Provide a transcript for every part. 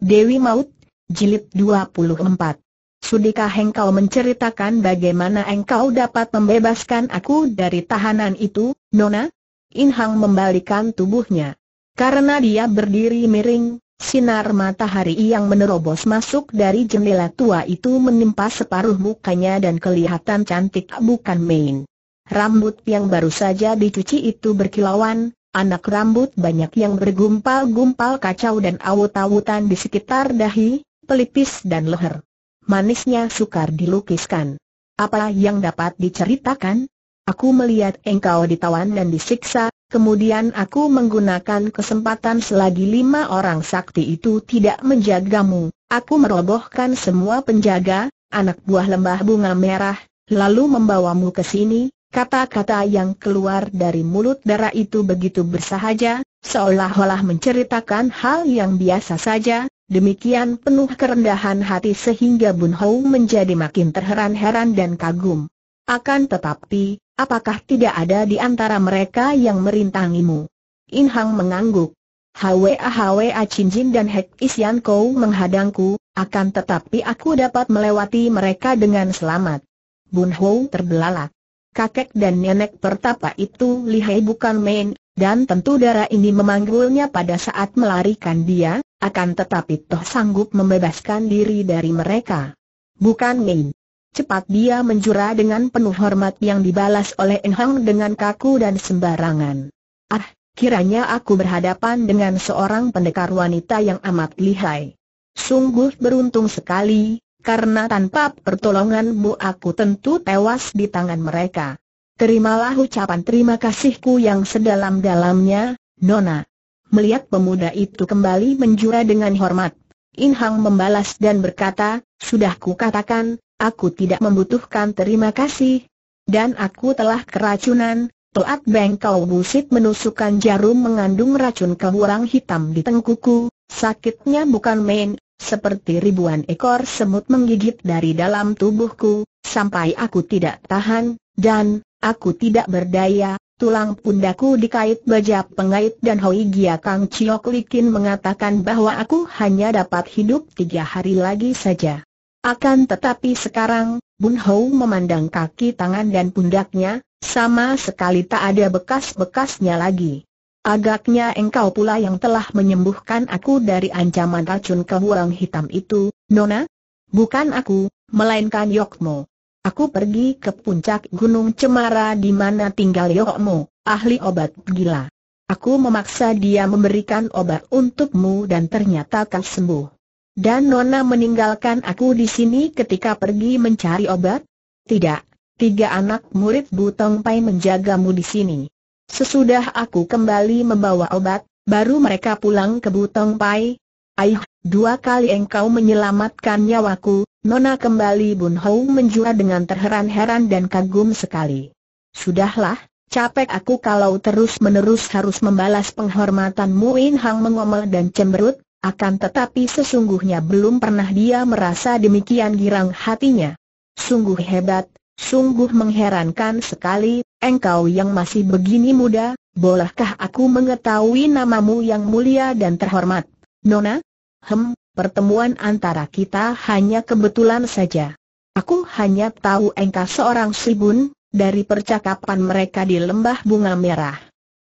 Dewi Maut, Jilid 24 Sudikah engkau menceritakan bagaimana engkau dapat membebaskan aku dari tahanan itu, Nona? Inhang membalikan tubuhnya. Karena dia berdiri miring, sinar matahari yang menerobos masuk dari jendela tua itu menimpa separuh mukanya dan kelihatan cantik bukan main. Rambut yang baru saja dicuci itu berkilauan, Anak rambut banyak yang bergumpal-gumpal kacau dan awut-awutan di sekitar dahi, pelipis dan leher. Manisnya sukar dilukiskan. Apa yang dapat diceritakan? Aku melihat engkau ditawan dan disiksa, kemudian aku menggunakan kesempatan selagi lima orang sakti itu tidak menjagamu. Aku merobohkan semua penjaga, anak buah lembah bunga merah, lalu membawamu ke sini, Kata-kata yang keluar dari mulut darah itu begitu bersahaja, seolah-olah menceritakan hal yang biasa saja, demikian penuh kerendahan hati sehingga Bun Hou menjadi makin terheran-heran dan kagum. Akan tetapi, apakah tidak ada di antara mereka yang merintangimu? In Hang mengangguk. Hwa ah, Hwa ah, Chin Jin dan Hek Isian Kou menghadangku, akan tetapi aku dapat melewati mereka dengan selamat. Bun Hou terbelalak kakek dan nenek pertapa itu lihai bukan main, dan tentu darah ini memanggulnya pada saat melarikan dia, akan tetapi toh sanggup membebaskan diri dari mereka. Bukan main. Cepat dia menjura dengan penuh hormat yang dibalas oleh Enhang dengan kaku dan sembarangan. Ah, kiranya aku berhadapan dengan seorang pendekar wanita yang amat lihai. Sungguh beruntung sekali, karena tanpa pertolonganmu aku tentu tewas di tangan mereka. Terimalah ucapan terima kasihku yang sedalam-dalamnya, Nona. Melihat pemuda itu kembali menjura dengan hormat, Inhang membalas dan berkata, Sudah katakan, aku tidak membutuhkan terima kasih. Dan aku telah keracunan, Toat Bengkau Busit menusukkan jarum mengandung racun keburang hitam di tengkuku, sakitnya bukan main, seperti ribuan ekor semut menggigit dari dalam tubuhku, sampai aku tidak tahan, dan, aku tidak berdaya, tulang pundaku dikait baja pengait dan Hoi Gia Kang Chiok Likin mengatakan bahwa aku hanya dapat hidup tiga hari lagi saja. Akan tetapi sekarang, Bun Hou memandang kaki tangan dan pundaknya, sama sekali tak ada bekas-bekasnya lagi. Agaknya engkau pula yang telah menyembuhkan aku dari ancaman racun kehuang hitam itu, Nona? Bukan aku, melainkan Yokmo. Aku pergi ke puncak Gunung Cemara di mana tinggal Yokmo, ahli obat gila. Aku memaksa dia memberikan obat untukmu dan ternyata kau sembuh. Dan Nona meninggalkan aku di sini ketika pergi mencari obat? Tidak, tiga anak murid Butong Pai menjagamu di sini. Sesudah aku kembali membawa obat, baru mereka pulang ke Butong Pai. Aih, dua kali engkau menyelamatkan nyawaku, Nona kembali Bun Hou menjura dengan terheran-heran dan kagum sekali. Sudahlah, capek aku kalau terus-menerus harus membalas penghormatan Muin Hang mengomel dan cemberut, akan tetapi sesungguhnya belum pernah dia merasa demikian girang hatinya. Sungguh hebat, sungguh mengherankan sekali, engkau yang masih begini muda, bolehkah aku mengetahui namamu yang mulia dan terhormat? Nona? Hem, pertemuan antara kita hanya kebetulan saja. Aku hanya tahu engkau seorang sibun, dari percakapan mereka di lembah bunga merah.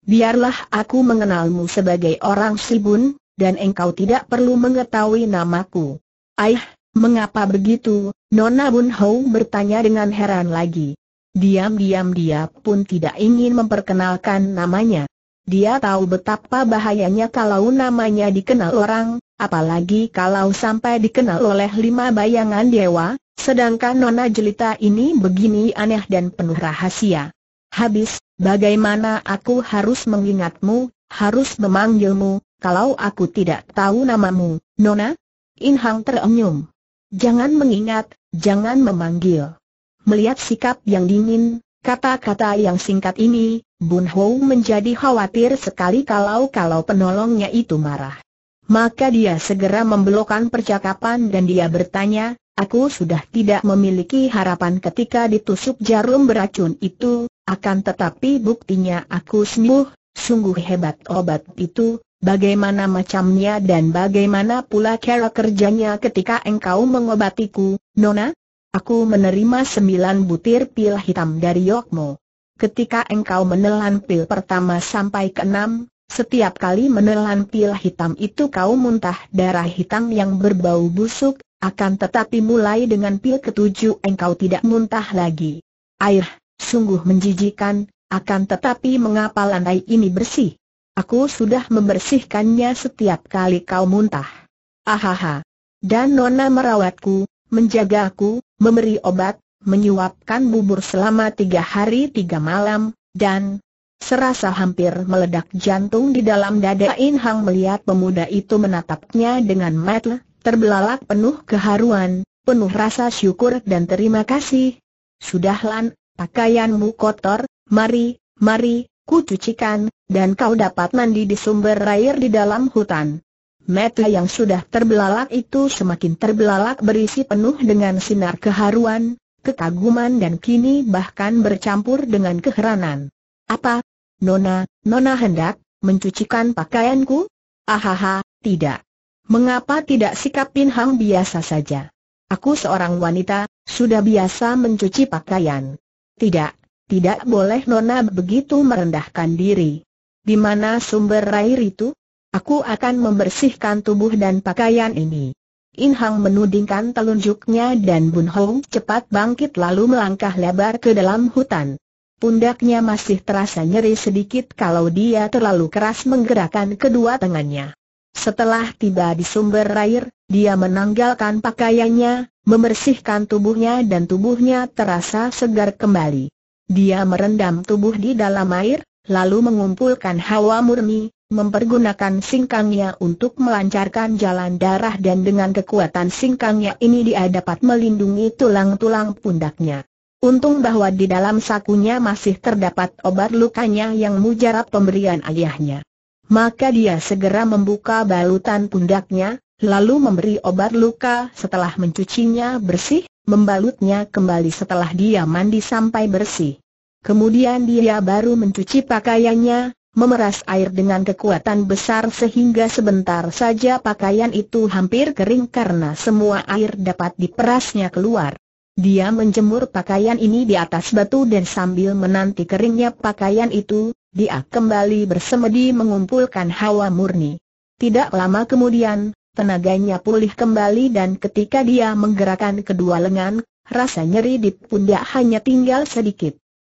Biarlah aku mengenalmu sebagai orang sibun, dan engkau tidak perlu mengetahui namaku. Aih, mengapa begitu? Nona Bun Hou bertanya dengan heran lagi. Diam-diam dia pun tidak ingin memperkenalkan namanya. Dia tahu betapa bahayanya kalau namanya dikenal orang, apalagi kalau sampai dikenal oleh lima bayangan dewa, sedangkan Nona Jelita ini begini aneh dan penuh rahasia. Habis, bagaimana aku harus mengingatmu, harus memanggilmu, kalau aku tidak tahu namamu, Nona? Inhang terenyum. Jangan mengingat, jangan memanggil. Melihat sikap yang dingin, kata-kata yang singkat ini, Bun Ho menjadi khawatir sekali kalau-kalau penolongnya itu marah. Maka dia segera membelokkan percakapan dan dia bertanya, aku sudah tidak memiliki harapan ketika ditusuk jarum beracun itu, akan tetapi buktinya aku sembuh, sungguh hebat obat itu, bagaimana macamnya dan bagaimana pula cara kerjanya ketika engkau mengobatiku, Nona? Aku menerima sembilan butir pil hitam dari Yokmo. Ketika engkau menelan pil pertama sampai keenam, setiap kali menelan pil hitam itu kau muntah darah hitam yang berbau busuk, akan tetapi mulai dengan pil ketujuh engkau tidak muntah lagi. Air, sungguh menjijikan, akan tetapi mengapa lantai ini bersih? Aku sudah membersihkannya setiap kali kau muntah. Ahaha. Dan Nona merawatku, menjagaku memberi obat, menyuapkan bubur selama tiga hari tiga malam, dan serasa hampir meledak jantung di dalam dada In Hang melihat pemuda itu menatapnya dengan mata terbelalak penuh keharuan, penuh rasa syukur dan terima kasih. Sudahlah, pakaianmu kotor, mari, mari, ku cucikan, dan kau dapat mandi di sumber air di dalam hutan. Mata yang sudah terbelalak itu semakin terbelalak berisi penuh dengan sinar keharuan, kekaguman dan kini bahkan bercampur dengan keheranan. Apa? Nona, Nona hendak mencucikan pakaianku? Ahaha, tidak. Mengapa tidak sikap hang biasa saja? Aku seorang wanita, sudah biasa mencuci pakaian. Tidak, tidak boleh Nona begitu merendahkan diri. Di mana sumber air itu? Aku akan membersihkan tubuh dan pakaian ini. In Hang menudingkan telunjuknya dan Bun Hong cepat bangkit lalu melangkah lebar ke dalam hutan. Pundaknya masih terasa nyeri sedikit kalau dia terlalu keras menggerakkan kedua tangannya. Setelah tiba di sumber air, dia menanggalkan pakaiannya, membersihkan tubuhnya dan tubuhnya terasa segar kembali. Dia merendam tubuh di dalam air, lalu mengumpulkan hawa murni, mempergunakan singkangnya untuk melancarkan jalan darah dan dengan kekuatan singkangnya ini dia dapat melindungi tulang-tulang pundaknya. Untung bahwa di dalam sakunya masih terdapat obat lukanya yang mujarab pemberian ayahnya. Maka dia segera membuka balutan pundaknya, lalu memberi obat luka setelah mencucinya bersih, membalutnya kembali setelah dia mandi sampai bersih. Kemudian dia baru mencuci pakaiannya, memeras air dengan kekuatan besar sehingga sebentar saja pakaian itu hampir kering karena semua air dapat diperasnya keluar. Dia menjemur pakaian ini di atas batu dan sambil menanti keringnya pakaian itu, dia kembali bersemedi mengumpulkan hawa murni. Tidak lama kemudian, tenaganya pulih kembali dan ketika dia menggerakkan kedua lengan, rasa nyeri di pundak hanya tinggal sedikit.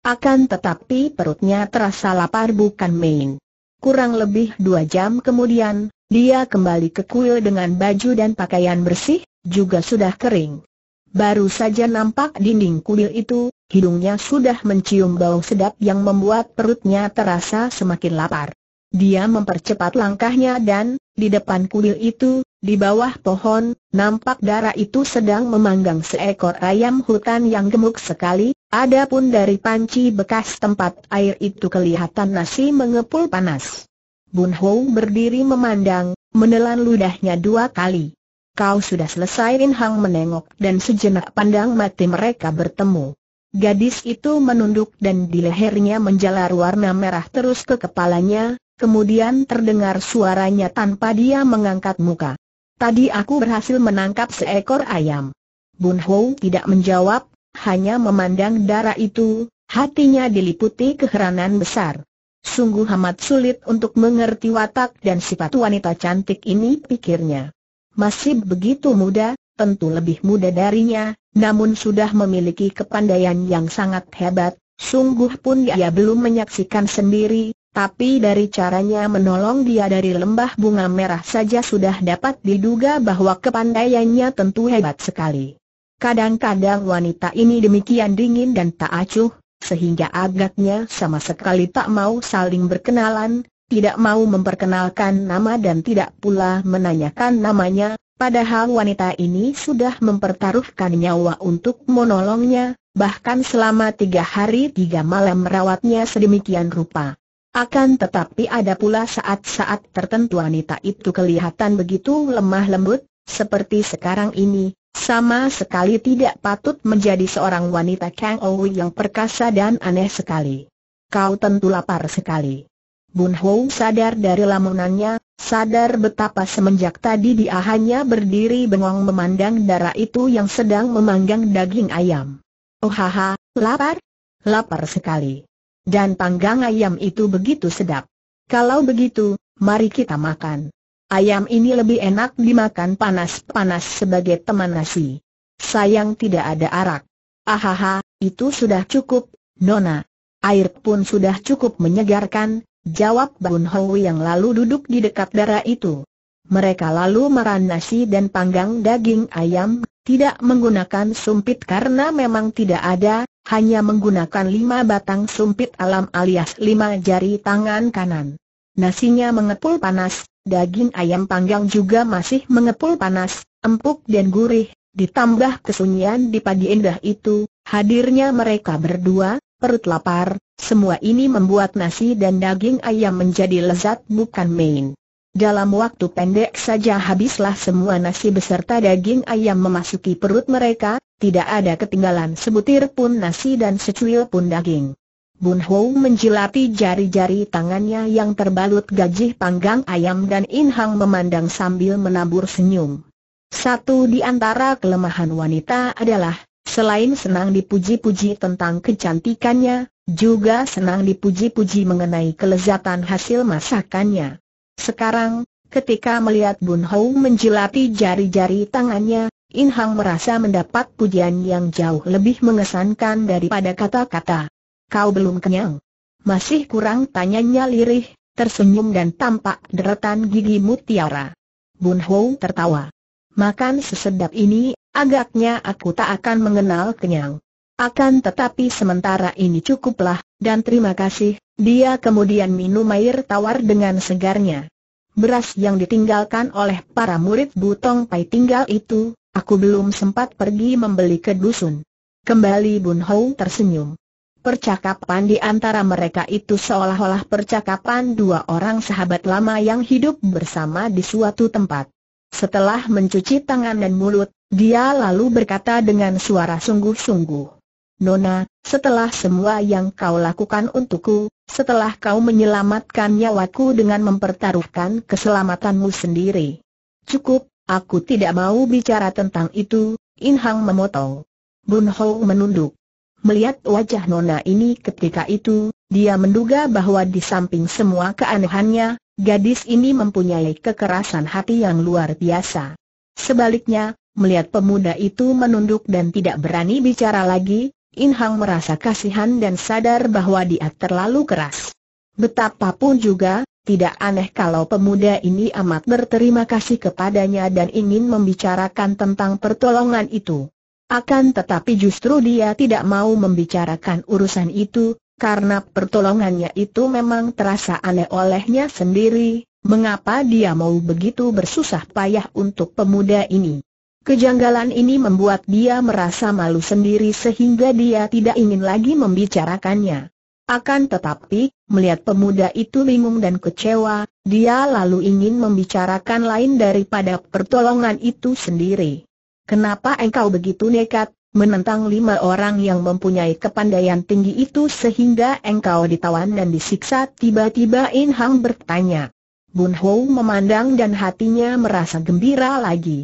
Akan tetapi perutnya terasa lapar bukan main. Kurang lebih dua jam kemudian, dia kembali ke kuil dengan baju dan pakaian bersih, juga sudah kering. Baru saja nampak dinding kuil itu, hidungnya sudah mencium bau sedap yang membuat perutnya terasa semakin lapar. Dia mempercepat langkahnya dan, di depan kuil itu, di bawah pohon, nampak darah itu sedang memanggang seekor ayam hutan yang gemuk sekali, adapun dari panci bekas tempat air itu kelihatan nasi mengepul panas. Bun Ho berdiri memandang, menelan ludahnya dua kali. Kau sudah selesai Rin Hang menengok dan sejenak pandang mati mereka bertemu. Gadis itu menunduk dan di lehernya menjalar warna merah terus ke kepalanya, kemudian terdengar suaranya tanpa dia mengangkat muka. Tadi aku berhasil menangkap seekor ayam. Bun Hou tidak menjawab, hanya memandang darah itu, hatinya diliputi keheranan besar. Sungguh amat sulit untuk mengerti watak dan sifat wanita cantik ini pikirnya. Masih begitu muda, tentu lebih muda darinya, namun sudah memiliki kepandaian yang sangat hebat, sungguh pun ia belum menyaksikan sendiri, tapi dari caranya menolong dia dari lembah bunga merah saja sudah dapat diduga bahwa kepandaiannya tentu hebat sekali. Kadang-kadang wanita ini demikian dingin dan tak acuh, sehingga agaknya sama sekali tak mau saling berkenalan, tidak mau memperkenalkan nama dan tidak pula menanyakan namanya, padahal wanita ini sudah mempertaruhkan nyawa untuk menolongnya, bahkan selama tiga hari tiga malam merawatnya sedemikian rupa. Akan tetapi ada pula saat-saat tertentu wanita itu kelihatan begitu lemah lembut, seperti sekarang ini, sama sekali tidak patut menjadi seorang wanita Kang Ou yang perkasa dan aneh sekali. Kau tentu lapar sekali. Bun Hou sadar dari lamunannya, sadar betapa semenjak tadi dia hanya berdiri bengong memandang darah itu yang sedang memanggang daging ayam. Oh haha, lapar? Lapar sekali. Dan panggang ayam itu begitu sedap. Kalau begitu, mari kita makan. Ayam ini lebih enak dimakan panas-panas sebagai teman nasi. Sayang tidak ada arak. Ahaha, itu sudah cukup, Nona. Air pun sudah cukup menyegarkan, jawab Bun Hoi yang lalu duduk di dekat darah itu. Mereka lalu makan nasi dan panggang daging ayam, tidak menggunakan sumpit karena memang tidak ada, hanya menggunakan lima batang sumpit alam alias lima jari tangan kanan. Nasinya mengepul panas, daging ayam panggang juga masih mengepul panas, empuk dan gurih, ditambah kesunyian di pagi indah itu, hadirnya mereka berdua, perut lapar, semua ini membuat nasi dan daging ayam menjadi lezat bukan main. Dalam waktu pendek saja habislah semua nasi beserta daging ayam memasuki perut mereka, tidak ada ketinggalan sebutir pun nasi dan secuil pun daging. Bun Hou menjilati jari-jari tangannya yang terbalut gajih panggang ayam dan In Hang memandang sambil menabur senyum. Satu di antara kelemahan wanita adalah, selain senang dipuji-puji tentang kecantikannya, juga senang dipuji-puji mengenai kelezatan hasil masakannya. Sekarang, ketika melihat Bun Hou menjilati jari-jari tangannya, In Hang merasa mendapat pujian yang jauh lebih mengesankan daripada kata-kata. Kau belum kenyang. Masih kurang tanyanya lirih, tersenyum dan tampak deretan gigi mutiara. Bun Ho tertawa. Makan sesedap ini, agaknya aku tak akan mengenal kenyang. Akan tetapi sementara ini cukuplah, dan terima kasih, dia kemudian minum air tawar dengan segarnya. Beras yang ditinggalkan oleh para murid Butong Pai tinggal itu, Aku belum sempat pergi membeli ke dusun. Kembali Bun Hou tersenyum. Percakapan di antara mereka itu seolah-olah percakapan dua orang sahabat lama yang hidup bersama di suatu tempat. Setelah mencuci tangan dan mulut, dia lalu berkata dengan suara sungguh-sungguh. Nona, setelah semua yang kau lakukan untukku, setelah kau menyelamatkan nyawaku dengan mempertaruhkan keselamatanmu sendiri. Cukup, Aku tidak mau bicara tentang itu, In Hang memotong. Bun menunduk. Melihat wajah Nona ini ketika itu, dia menduga bahwa di samping semua keanehannya, gadis ini mempunyai kekerasan hati yang luar biasa. Sebaliknya, melihat pemuda itu menunduk dan tidak berani bicara lagi, In Hang merasa kasihan dan sadar bahwa dia terlalu keras. Betapapun juga, tidak aneh kalau pemuda ini amat berterima kasih kepadanya dan ingin membicarakan tentang pertolongan itu. Akan tetapi justru dia tidak mau membicarakan urusan itu, karena pertolongannya itu memang terasa aneh olehnya sendiri, mengapa dia mau begitu bersusah payah untuk pemuda ini. Kejanggalan ini membuat dia merasa malu sendiri sehingga dia tidak ingin lagi membicarakannya. Akan tetapi, melihat pemuda itu bingung dan kecewa, dia lalu ingin membicarakan lain daripada pertolongan itu sendiri. Kenapa engkau begitu nekat, menentang lima orang yang mempunyai kepandaian tinggi itu sehingga engkau ditawan dan disiksa? Tiba-tiba In Hang bertanya. Bun Hou memandang dan hatinya merasa gembira lagi.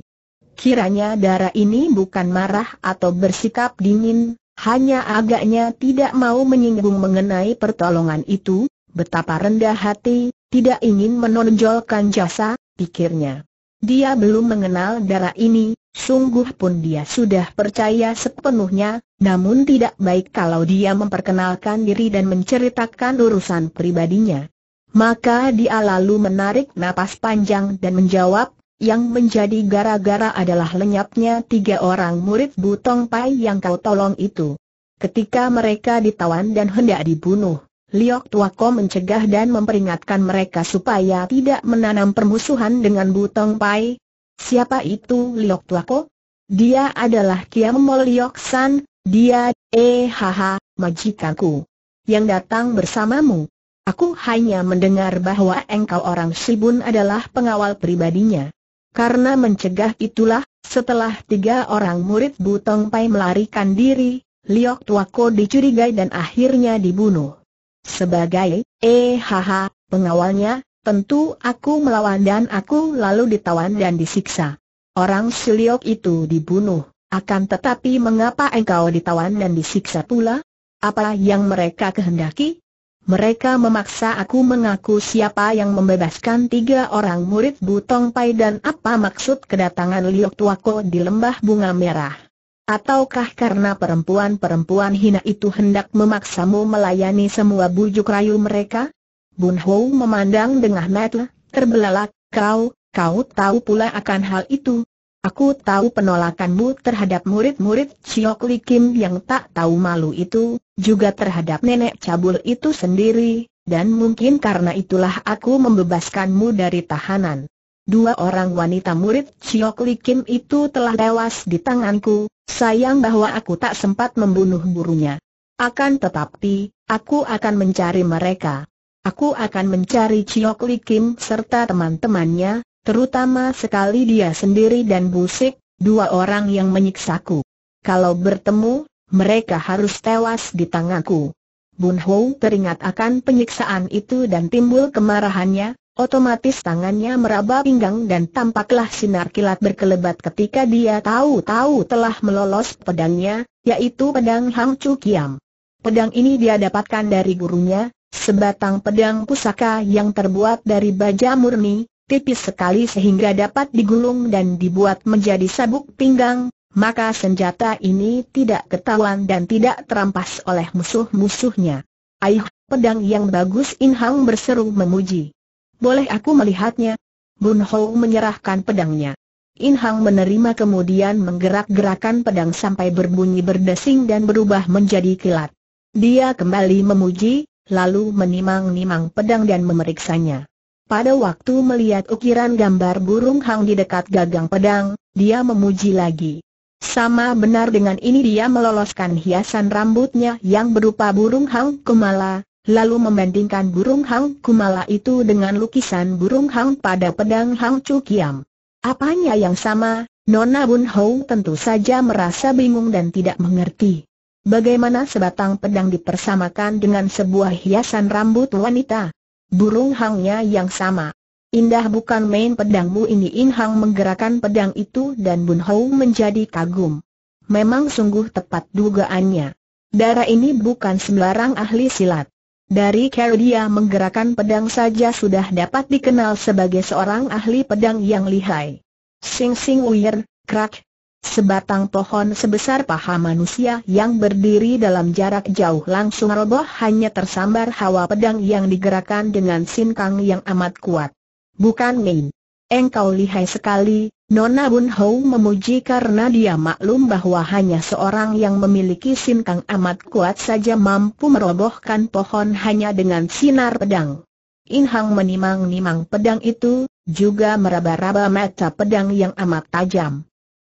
Kiranya darah ini bukan marah atau bersikap dingin, hanya agaknya tidak mau menyinggung mengenai pertolongan itu, betapa rendah hati, tidak ingin menonjolkan jasa, pikirnya. Dia belum mengenal darah ini, sungguh pun dia sudah percaya sepenuhnya, namun tidak baik kalau dia memperkenalkan diri dan menceritakan urusan pribadinya. Maka dia lalu menarik napas panjang dan menjawab, yang menjadi gara-gara adalah lenyapnya tiga orang murid Butong Pai yang kau tolong itu. Ketika mereka ditawan dan hendak dibunuh, Liok Tuako mencegah dan memperingatkan mereka supaya tidak menanam permusuhan dengan Butong Pai. Siapa itu Liok Tuako? Dia adalah Kiam Mol Liok San, dia, eh haha, majikanku. Yang datang bersamamu. Aku hanya mendengar bahwa engkau orang Sibun adalah pengawal pribadinya. Karena mencegah itulah, setelah tiga orang murid Butong Pai melarikan diri, Liok Tuako dicurigai dan akhirnya dibunuh. Sebagai, eh haha, pengawalnya, tentu aku melawan dan aku lalu ditawan dan disiksa. Orang si Liok itu dibunuh, akan tetapi mengapa engkau ditawan dan disiksa pula? Apa yang mereka kehendaki? Mereka memaksa aku mengaku siapa yang membebaskan tiga orang murid Butong Pai dan apa maksud kedatangan Liok Tuako di lembah bunga merah. Ataukah karena perempuan-perempuan hina itu hendak memaksamu melayani semua bujuk rayu mereka? Bun Hou memandang dengan mata terbelalak, kau, kau tahu pula akan hal itu, Aku tahu penolakanmu terhadap murid-murid Chiok Li Kim yang tak tahu malu itu, juga terhadap nenek cabul itu sendiri, dan mungkin karena itulah aku membebaskanmu dari tahanan. Dua orang wanita murid Chiok Li Kim itu telah tewas di tanganku, sayang bahwa aku tak sempat membunuh burunya. Akan tetapi, aku akan mencari mereka. Aku akan mencari Chiok Li Kim serta teman-temannya, terutama sekali dia sendiri dan Busik, dua orang yang menyiksaku. Kalau bertemu, mereka harus tewas di tanganku. Bun Ho teringat akan penyiksaan itu dan timbul kemarahannya, otomatis tangannya meraba pinggang dan tampaklah sinar kilat berkelebat ketika dia tahu-tahu telah melolos pedangnya, yaitu pedang Hang Chu Kiam. Pedang ini dia dapatkan dari gurunya, sebatang pedang pusaka yang terbuat dari baja murni, tipis sekali sehingga dapat digulung dan dibuat menjadi sabuk pinggang, maka senjata ini tidak ketahuan dan tidak terampas oleh musuh-musuhnya. Aih, pedang yang bagus In Hang berseru memuji. Boleh aku melihatnya? Bun Hou menyerahkan pedangnya. In Hang menerima kemudian menggerak-gerakan pedang sampai berbunyi berdesing dan berubah menjadi kilat. Dia kembali memuji, lalu menimang-nimang pedang dan memeriksanya. Pada waktu melihat ukiran gambar burung hang di dekat gagang pedang, dia memuji lagi. Sama benar dengan ini dia meloloskan hiasan rambutnya yang berupa burung hang kumala, lalu membandingkan burung hang kumala itu dengan lukisan burung hang pada pedang hang cukiam. Apanya yang sama? Nona Bun Hou tentu saja merasa bingung dan tidak mengerti. Bagaimana sebatang pedang dipersamakan dengan sebuah hiasan rambut wanita? burung hangnya yang sama. Indah bukan main pedangmu ini In Hang menggerakkan pedang itu dan Bun Hou menjadi kagum. Memang sungguh tepat dugaannya. Darah ini bukan sembarang ahli silat. Dari kalau dia menggerakkan pedang saja sudah dapat dikenal sebagai seorang ahli pedang yang lihai. Sing Sing Uyer, krak, Sebatang pohon sebesar paha manusia yang berdiri dalam jarak jauh langsung roboh hanya tersambar hawa pedang yang digerakkan dengan sinkang yang amat kuat. Bukan main. Engkau lihai sekali, Nona Bun Hou memuji karena dia maklum bahwa hanya seorang yang memiliki sinkang amat kuat saja mampu merobohkan pohon hanya dengan sinar pedang. In Hang menimang-nimang pedang itu, juga meraba-raba mata pedang yang amat tajam.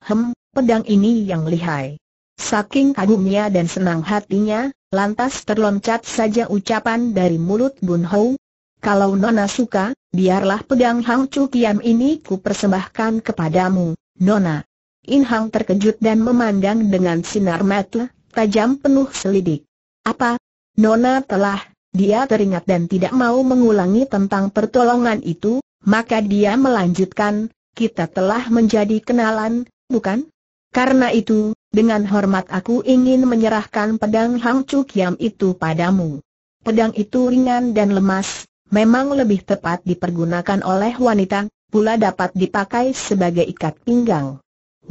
Hem, pedang ini yang lihai. Saking kagumnya dan senang hatinya, lantas terloncat saja ucapan dari mulut Bun Hou. Kalau Nona suka, biarlah pedang Hang Chu Kiam ini ku persembahkan kepadamu, Nona. In Hang terkejut dan memandang dengan sinar mata tajam penuh selidik. Apa? Nona telah, dia teringat dan tidak mau mengulangi tentang pertolongan itu, maka dia melanjutkan, kita telah menjadi kenalan, bukan? Karena itu, dengan hormat aku ingin menyerahkan pedang Hang Chu Kiam itu padamu. Pedang itu ringan dan lemas, memang lebih tepat dipergunakan oleh wanita, pula dapat dipakai sebagai ikat pinggang.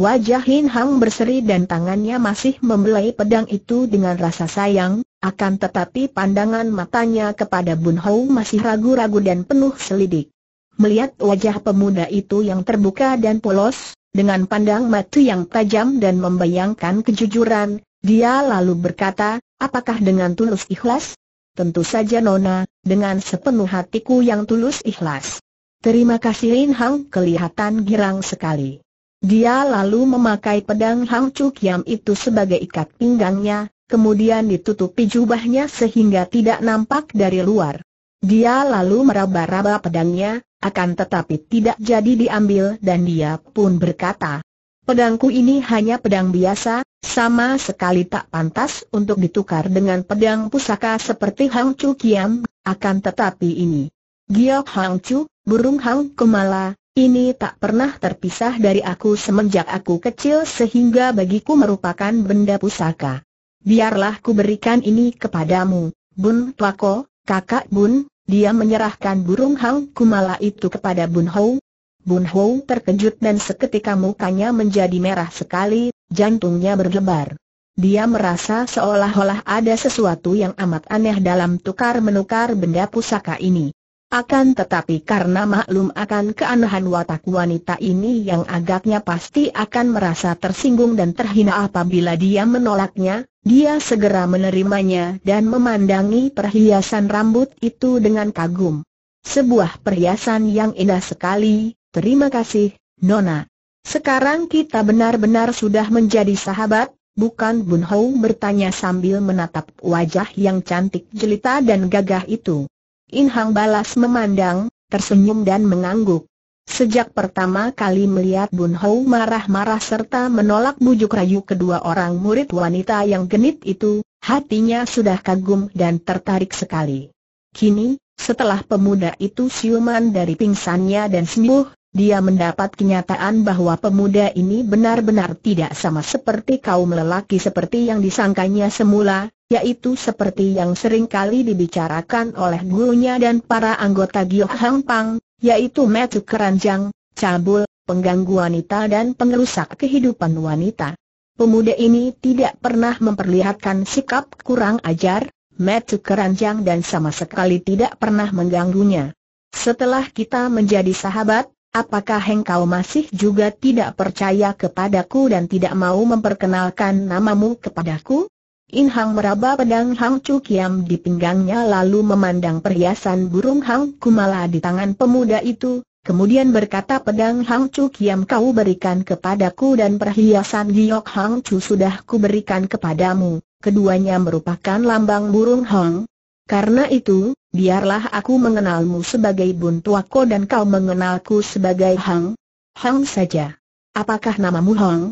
Wajah Hin Hang berseri dan tangannya masih membelai pedang itu dengan rasa sayang, akan tetapi pandangan matanya kepada Bun Hou masih ragu-ragu dan penuh selidik. Melihat wajah pemuda itu yang terbuka dan polos, dengan pandang mata yang tajam dan membayangkan kejujuran, dia lalu berkata, apakah dengan tulus ikhlas? Tentu saja Nona, dengan sepenuh hatiku yang tulus ikhlas. Terima kasih Lin Hang kelihatan girang sekali. Dia lalu memakai pedang Hang Chu Kiam itu sebagai ikat pinggangnya, kemudian ditutupi jubahnya sehingga tidak nampak dari luar. Dia lalu meraba-raba pedangnya, akan tetapi tidak jadi diambil dan dia pun berkata, Pedangku ini hanya pedang biasa, sama sekali tak pantas untuk ditukar dengan pedang pusaka seperti Hang Chu Kiam, akan tetapi ini. Giok Hang Chu, burung Hang Kumala, ini tak pernah terpisah dari aku semenjak aku kecil sehingga bagiku merupakan benda pusaka. Biarlah ku berikan ini kepadamu, Bun Tuako, kakak Bun, dia menyerahkan burung hang kumala itu kepada Bun Hou. Bun Hou terkejut dan seketika mukanya menjadi merah sekali, jantungnya berdebar. Dia merasa seolah-olah ada sesuatu yang amat aneh dalam tukar-menukar benda pusaka ini. Akan tetapi karena maklum akan keanehan watak wanita ini yang agaknya pasti akan merasa tersinggung dan terhina apabila dia menolaknya, dia segera menerimanya dan memandangi perhiasan rambut itu dengan kagum. Sebuah perhiasan yang indah sekali, terima kasih, Nona. Sekarang kita benar-benar sudah menjadi sahabat, bukan Bun Hou bertanya sambil menatap wajah yang cantik jelita dan gagah itu. In Hang balas memandang, tersenyum dan mengangguk. Sejak pertama kali melihat Bun Hou marah-marah serta menolak bujuk rayu kedua orang murid wanita yang genit itu, hatinya sudah kagum dan tertarik sekali. Kini, setelah pemuda itu siuman dari pingsannya dan sembuh, dia mendapat kenyataan bahwa pemuda ini benar-benar tidak sama seperti kaum lelaki seperti yang disangkanya semula, yaitu seperti yang sering kali dibicarakan oleh gurunya dan para anggota Giok Hang Pang, yaitu metu keranjang, cabul, pengganggu wanita dan pengerusak kehidupan wanita. Pemuda ini tidak pernah memperlihatkan sikap kurang ajar, metu keranjang dan sama sekali tidak pernah mengganggunya. Setelah kita menjadi sahabat, apakah engkau masih juga tidak percaya kepadaku dan tidak mau memperkenalkan namamu kepadaku? In Hang meraba pedang Hang Chu Kiam di pinggangnya lalu memandang perhiasan burung Hang Kumala di tangan pemuda itu, kemudian berkata pedang Hang Chu Kiam kau berikan kepadaku dan perhiasan giok Hang Chu sudah kuberikan kepadamu, keduanya merupakan lambang burung Hang. Karena itu, biarlah aku mengenalmu sebagai Bun Tuako dan kau mengenalku sebagai Hang. Hang saja. Apakah namamu Hang?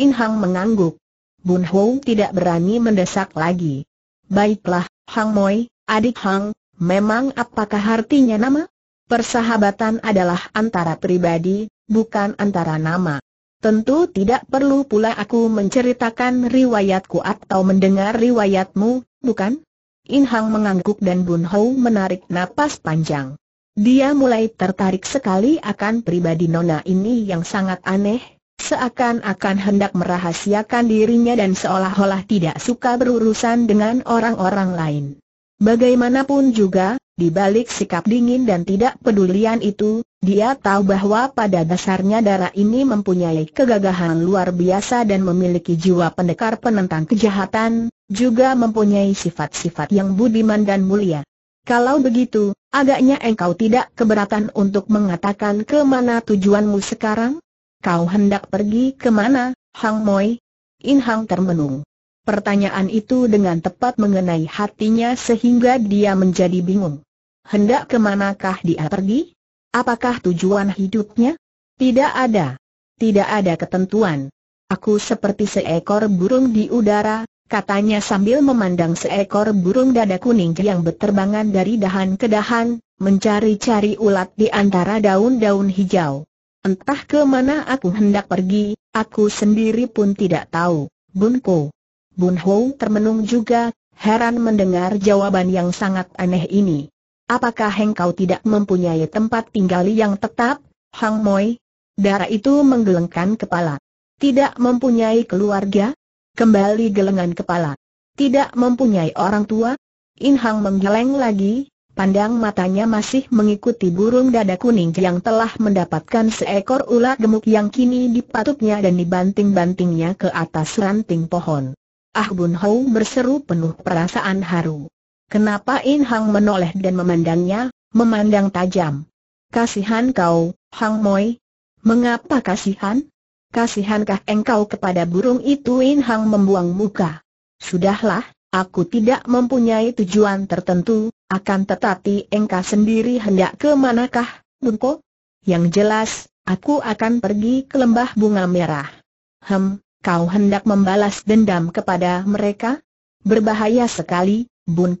In Hang mengangguk. Bun Hong tidak berani mendesak lagi. Baiklah, Hang Moi, adik Hang, memang apakah artinya nama? Persahabatan adalah antara pribadi, bukan antara nama. Tentu tidak perlu pula aku menceritakan riwayatku atau mendengar riwayatmu, bukan? In Hang mengangguk dan Bun Hou menarik napas panjang. Dia mulai tertarik sekali akan pribadi Nona ini yang sangat aneh, seakan-akan hendak merahasiakan dirinya dan seolah-olah tidak suka berurusan dengan orang-orang lain. Bagaimanapun juga, di balik sikap dingin dan tidak pedulian itu, dia tahu bahwa pada dasarnya darah ini mempunyai kegagahan luar biasa dan memiliki jiwa pendekar penentang kejahatan, juga mempunyai sifat-sifat yang budiman dan mulia. Kalau begitu, agaknya engkau tidak keberatan untuk mengatakan kemana tujuanmu sekarang? Kau hendak pergi kemana, Hang Moi? In Hang termenung. Pertanyaan itu dengan tepat mengenai hatinya sehingga dia menjadi bingung. Hendak ke manakah dia pergi? Apakah tujuan hidupnya? Tidak ada. Tidak ada ketentuan. Aku seperti seekor burung di udara, katanya sambil memandang seekor burung dada kuning yang berterbangan dari dahan ke dahan, mencari-cari ulat di antara daun-daun hijau. Entah ke mana aku hendak pergi, aku sendiri pun tidak tahu, Bun Ko. Bun Ho termenung juga, heran mendengar jawaban yang sangat aneh ini. Apakah engkau tidak mempunyai tempat tinggal yang tetap, Hang Moi? Darah itu menggelengkan kepala. Tidak mempunyai keluarga? Kembali gelengan kepala. Tidak mempunyai orang tua? In Hang menggeleng lagi, Pandang matanya masih mengikuti burung dada kuning yang telah mendapatkan seekor ular gemuk yang kini dipatuknya dan dibanting-bantingnya ke atas ranting pohon. Ah Bun Hou berseru penuh perasaan haru. Kenapa In Hang menoleh dan memandangnya, memandang tajam. Kasihan kau, Hang Moi. Mengapa kasihan? Kasihankah engkau kepada burung itu In Hang membuang muka? Sudahlah, Aku tidak mempunyai tujuan tertentu, akan tetapi engkau sendiri hendak ke manakah, Bungko? Yang jelas, aku akan pergi ke lembah bunga merah. Hem, kau hendak membalas dendam kepada mereka? Berbahaya sekali, Bun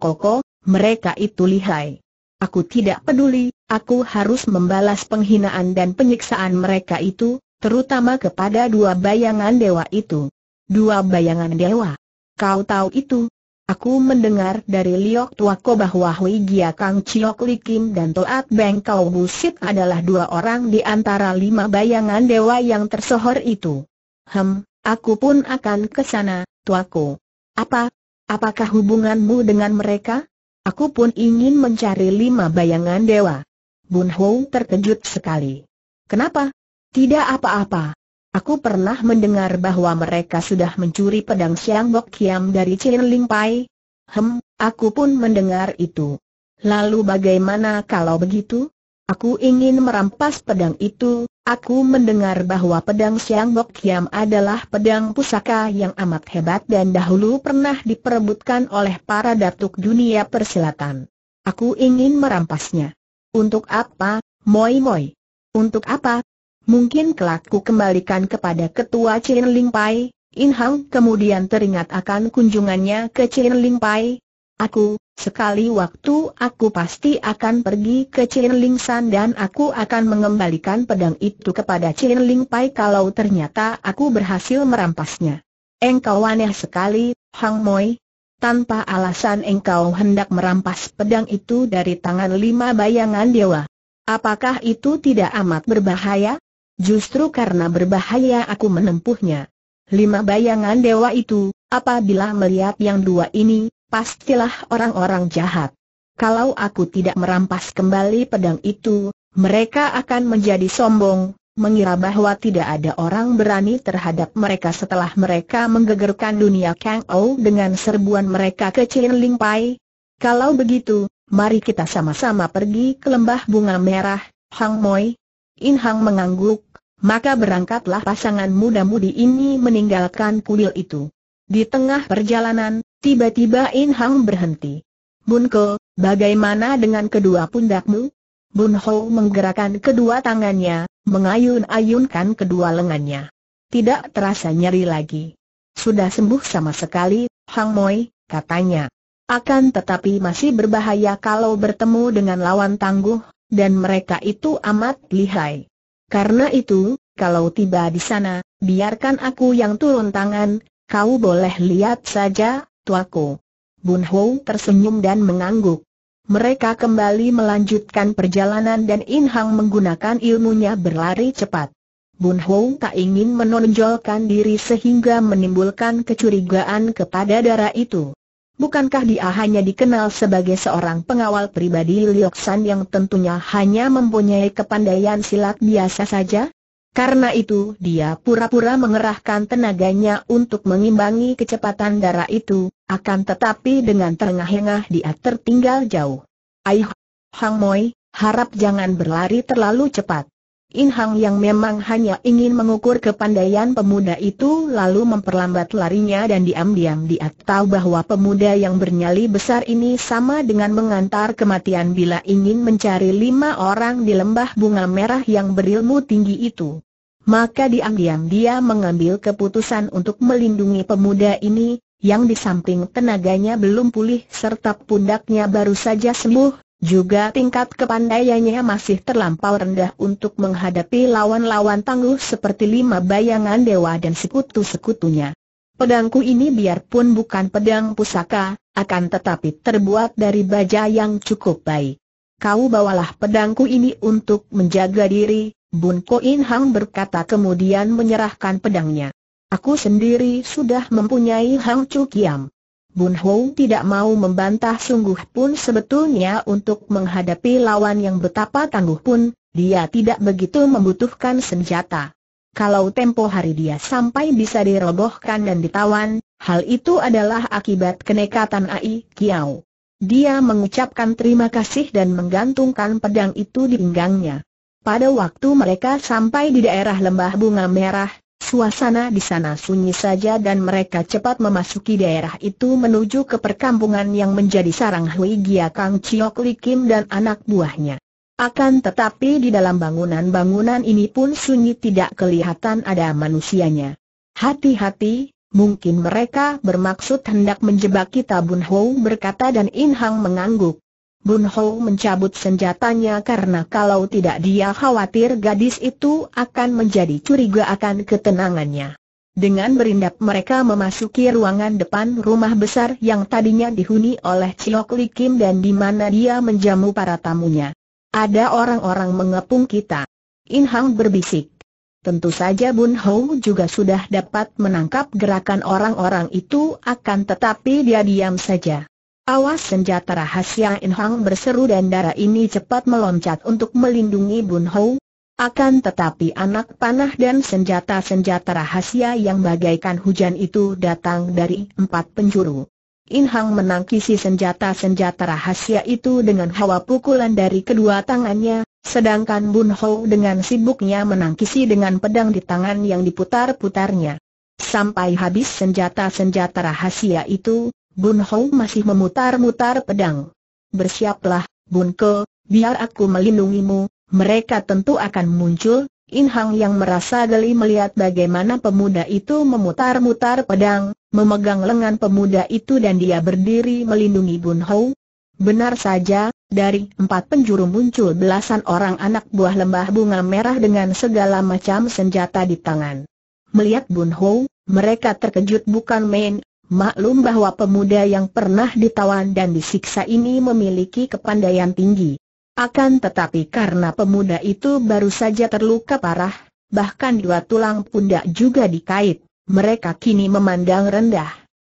mereka itu lihai. Aku tidak peduli, aku harus membalas penghinaan dan penyiksaan mereka itu, terutama kepada dua bayangan dewa itu. Dua bayangan dewa. Kau tahu itu, Aku mendengar dari Liok Tuako bahwa Hui Gia Kang Chiok Kim dan Toat Beng Kau Busit adalah dua orang di antara lima bayangan dewa yang tersohor itu. Hem, aku pun akan ke sana, Tuako. Apa? Apakah hubunganmu dengan mereka? Aku pun ingin mencari lima bayangan dewa. Bun Hou terkejut sekali. Kenapa? Tidak apa-apa. Aku pernah mendengar bahwa mereka sudah mencuri pedang Siang Bok Kiam dari Chin Ling Pai. Hem, aku pun mendengar itu. Lalu bagaimana kalau begitu? Aku ingin merampas pedang itu, aku mendengar bahwa pedang Siang Bok Kiam adalah pedang pusaka yang amat hebat dan dahulu pernah diperebutkan oleh para datuk dunia persilatan. Aku ingin merampasnya. Untuk apa, Moi Moi? Untuk apa, Mungkin kelakku kembalikan kepada ketua Chin Ling Pai, In Hang kemudian teringat akan kunjungannya ke Chin Ling Pai. Aku, sekali waktu aku pasti akan pergi ke Chin Ling San dan aku akan mengembalikan pedang itu kepada Chin Ling Pai kalau ternyata aku berhasil merampasnya. Engkau aneh sekali, Hang Moi. Tanpa alasan engkau hendak merampas pedang itu dari tangan lima bayangan dewa. Apakah itu tidak amat berbahaya? Justru karena berbahaya aku menempuhnya. Lima bayangan dewa itu, apabila melihat yang dua ini, pastilah orang-orang jahat. Kalau aku tidak merampas kembali pedang itu, mereka akan menjadi sombong, mengira bahwa tidak ada orang berani terhadap mereka setelah mereka menggegerkan dunia Kang Ou dengan serbuan mereka ke Ling Pai. Kalau begitu, mari kita sama-sama pergi ke lembah bunga merah, Hang Moi, In Hang mengangguk, maka berangkatlah pasangan muda-mudi ini meninggalkan kuil itu. Di tengah perjalanan, tiba-tiba In Hang berhenti. Bun Ke, bagaimana dengan kedua pundakmu? Bun Ho menggerakkan kedua tangannya, mengayun-ayunkan kedua lengannya. Tidak terasa nyeri lagi. Sudah sembuh sama sekali, Hang Moi, katanya. Akan tetapi masih berbahaya kalau bertemu dengan lawan tangguh, dan mereka itu amat lihai. Karena itu, kalau tiba di sana, biarkan aku yang turun tangan, kau boleh lihat saja, tuaku. Bun Hou tersenyum dan mengangguk. Mereka kembali melanjutkan perjalanan dan In Hang menggunakan ilmunya berlari cepat. Bun Hou tak ingin menonjolkan diri sehingga menimbulkan kecurigaan kepada darah itu. Bukankah dia hanya dikenal sebagai seorang pengawal pribadi Lioksan yang tentunya hanya mempunyai kepandaian silat biasa saja? Karena itu dia pura-pura mengerahkan tenaganya untuk mengimbangi kecepatan darah itu, akan tetapi dengan terengah-engah dia tertinggal jauh. Aih, Hang Moi, harap jangan berlari terlalu cepat. In Hang yang memang hanya ingin mengukur kepandaian pemuda itu lalu memperlambat larinya dan diam-diam dia tahu bahwa pemuda yang bernyali besar ini sama dengan mengantar kematian bila ingin mencari lima orang di lembah bunga merah yang berilmu tinggi itu. Maka diam-diam dia mengambil keputusan untuk melindungi pemuda ini, yang di samping tenaganya belum pulih serta pundaknya baru saja sembuh, juga tingkat kepandaiannya masih terlampau rendah untuk menghadapi lawan-lawan tangguh seperti lima bayangan dewa dan sekutu-sekutunya. Pedangku ini biarpun bukan pedang pusaka, akan tetapi terbuat dari baja yang cukup baik. Kau bawalah pedangku ini untuk menjaga diri, Bun Ko In Hang berkata kemudian menyerahkan pedangnya. Aku sendiri sudah mempunyai Hang Chu Kiam. Bun Hong tidak mau membantah sungguh pun sebetulnya untuk menghadapi lawan yang betapa tangguh pun, dia tidak begitu membutuhkan senjata. Kalau tempo hari dia sampai bisa dirobohkan dan ditawan, hal itu adalah akibat kenekatan Ai Kiao. Dia mengucapkan terima kasih dan menggantungkan pedang itu di pinggangnya. Pada waktu mereka sampai di daerah lembah bunga merah, Suasana di sana sunyi saja dan mereka cepat memasuki daerah itu menuju ke perkampungan yang menjadi sarang Hui Gia Kang Chiok Li Kim dan anak buahnya. Akan tetapi di dalam bangunan-bangunan ini pun sunyi tidak kelihatan ada manusianya. Hati-hati, mungkin mereka bermaksud hendak menjebak kita Bun Hou berkata dan In Hang mengangguk. Bun Ho mencabut senjatanya karena kalau tidak dia khawatir gadis itu akan menjadi curiga akan ketenangannya. Dengan berindap mereka memasuki ruangan depan rumah besar yang tadinya dihuni oleh Chiok Li Kim dan di mana dia menjamu para tamunya. Ada orang-orang mengepung kita. In Hang berbisik. Tentu saja Bun Ho juga sudah dapat menangkap gerakan orang-orang itu akan tetapi dia diam saja. Awas senjata rahasia In Hang berseru dan darah ini cepat meloncat untuk melindungi Bun Hou. Akan tetapi anak panah dan senjata-senjata rahasia yang bagaikan hujan itu datang dari empat penjuru. In Hang menangkisi senjata-senjata rahasia itu dengan hawa pukulan dari kedua tangannya, sedangkan Bun Hou dengan sibuknya menangkisi dengan pedang di tangan yang diputar-putarnya. Sampai habis senjata-senjata rahasia itu, Bun Hou masih memutar-mutar pedang. Bersiaplah, Bun Ke, biar aku melindungimu, mereka tentu akan muncul. In Hang yang merasa geli melihat bagaimana pemuda itu memutar-mutar pedang, memegang lengan pemuda itu dan dia berdiri melindungi Bun Hou. Benar saja, dari empat penjuru muncul belasan orang anak buah lembah bunga merah dengan segala macam senjata di tangan. Melihat Bun Hou, mereka terkejut bukan main, maklum bahwa pemuda yang pernah ditawan dan disiksa ini memiliki kepandaian tinggi. Akan tetapi karena pemuda itu baru saja terluka parah, bahkan dua tulang pundak juga dikait, mereka kini memandang rendah.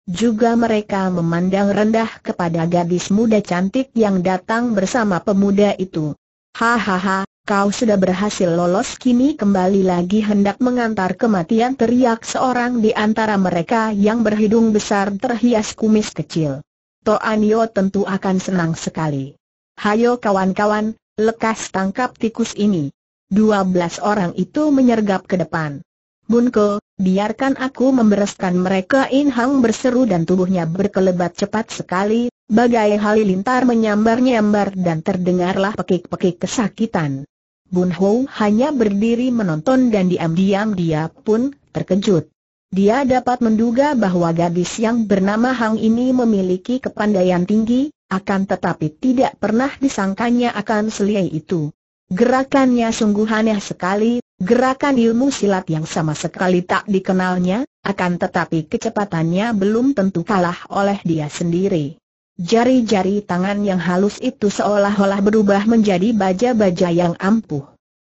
Juga mereka memandang rendah kepada gadis muda cantik yang datang bersama pemuda itu. Hahaha, Kau sudah berhasil lolos kini kembali lagi hendak mengantar kematian teriak seorang di antara mereka yang berhidung besar terhias kumis kecil. Toanio tentu akan senang sekali. Hayo kawan-kawan, lekas tangkap tikus ini. Dua belas orang itu menyergap ke depan. Bunko, biarkan aku membereskan mereka In berseru dan tubuhnya berkelebat cepat sekali, bagai halilintar menyambar-nyambar dan terdengarlah pekik-pekik kesakitan. Bun Ho hanya berdiri menonton dan diam-diam dia pun terkejut. Dia dapat menduga bahwa gadis yang bernama Hang ini memiliki kepandaian tinggi, akan tetapi tidak pernah disangkanya akan seliai itu. Gerakannya sungguh aneh sekali, gerakan ilmu silat yang sama sekali tak dikenalnya, akan tetapi kecepatannya belum tentu kalah oleh dia sendiri. Jari-jari tangan yang halus itu seolah-olah berubah menjadi baja-baja yang ampuh.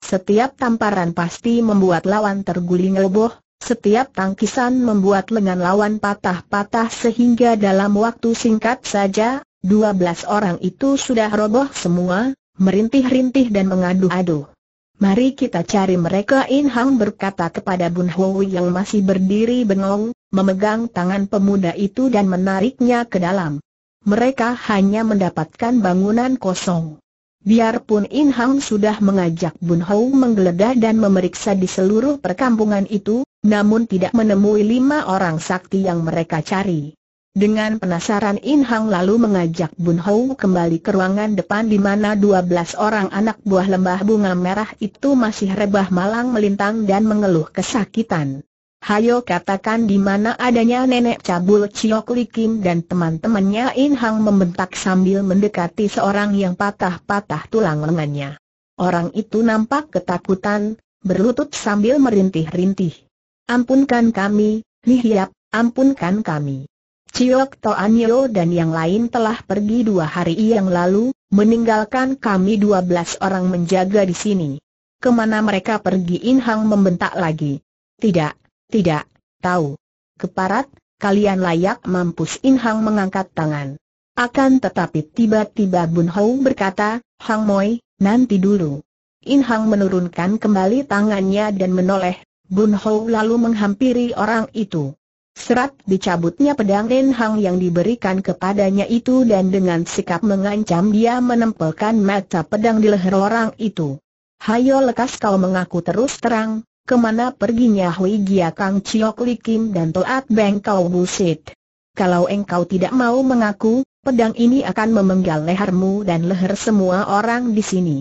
Setiap tamparan pasti membuat lawan terguling roboh, setiap tangkisan membuat lengan lawan patah-patah sehingga dalam waktu singkat saja, 12 orang itu sudah roboh semua, merintih-rintih dan mengadu-adu. Mari kita cari mereka In Hang berkata kepada Bun Hui yang masih berdiri bengong, memegang tangan pemuda itu dan menariknya ke dalam mereka hanya mendapatkan bangunan kosong. Biarpun In Hang sudah mengajak Bun Hou menggeledah dan memeriksa di seluruh perkampungan itu, namun tidak menemui lima orang sakti yang mereka cari. Dengan penasaran In Hang lalu mengajak Bun Hou kembali ke ruangan depan di mana dua belas orang anak buah lembah bunga merah itu masih rebah malang melintang dan mengeluh kesakitan. Hayo katakan di mana adanya nenek cabul Li Kim dan teman-temannya In Hang membentak sambil mendekati seorang yang patah-patah tulang lengannya. Orang itu nampak ketakutan, berlutut sambil merintih-rintih. Ampunkan kami, Hiap, ampunkan kami. Chiok Toan Yeo dan yang lain telah pergi dua hari yang lalu, meninggalkan kami dua belas orang menjaga di sini. Kemana mereka pergi In Hang membentak lagi. Tidak, tidak, tahu. Keparat, kalian layak mampus In Hang mengangkat tangan. Akan tetapi tiba-tiba Bun Hou berkata, Hang Moi, nanti dulu. In Hang menurunkan kembali tangannya dan menoleh, Bun Hou lalu menghampiri orang itu. Serat dicabutnya pedang In Hang yang diberikan kepadanya itu dan dengan sikap mengancam dia menempelkan mata pedang di leher orang itu. Hayo lekas kau mengaku terus terang, Kemana perginya Hui Gia Kang Chiok Li Kim dan Toat Beng Kau Busit? Kalau engkau tidak mau mengaku, pedang ini akan memenggal lehermu dan leher semua orang di sini.